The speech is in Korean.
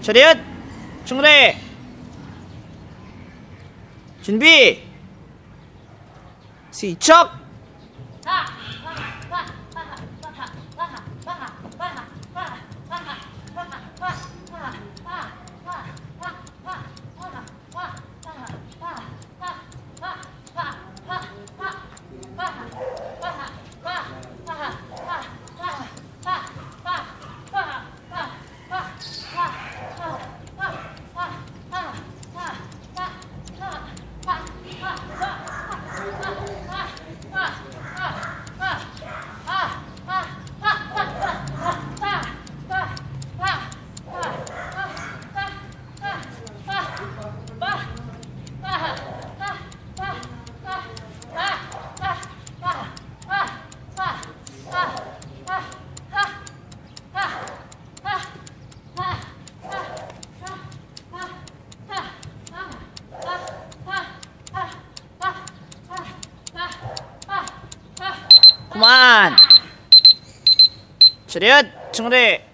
차렷 충래 분 준비 시척 그만. 주리앗, 충리.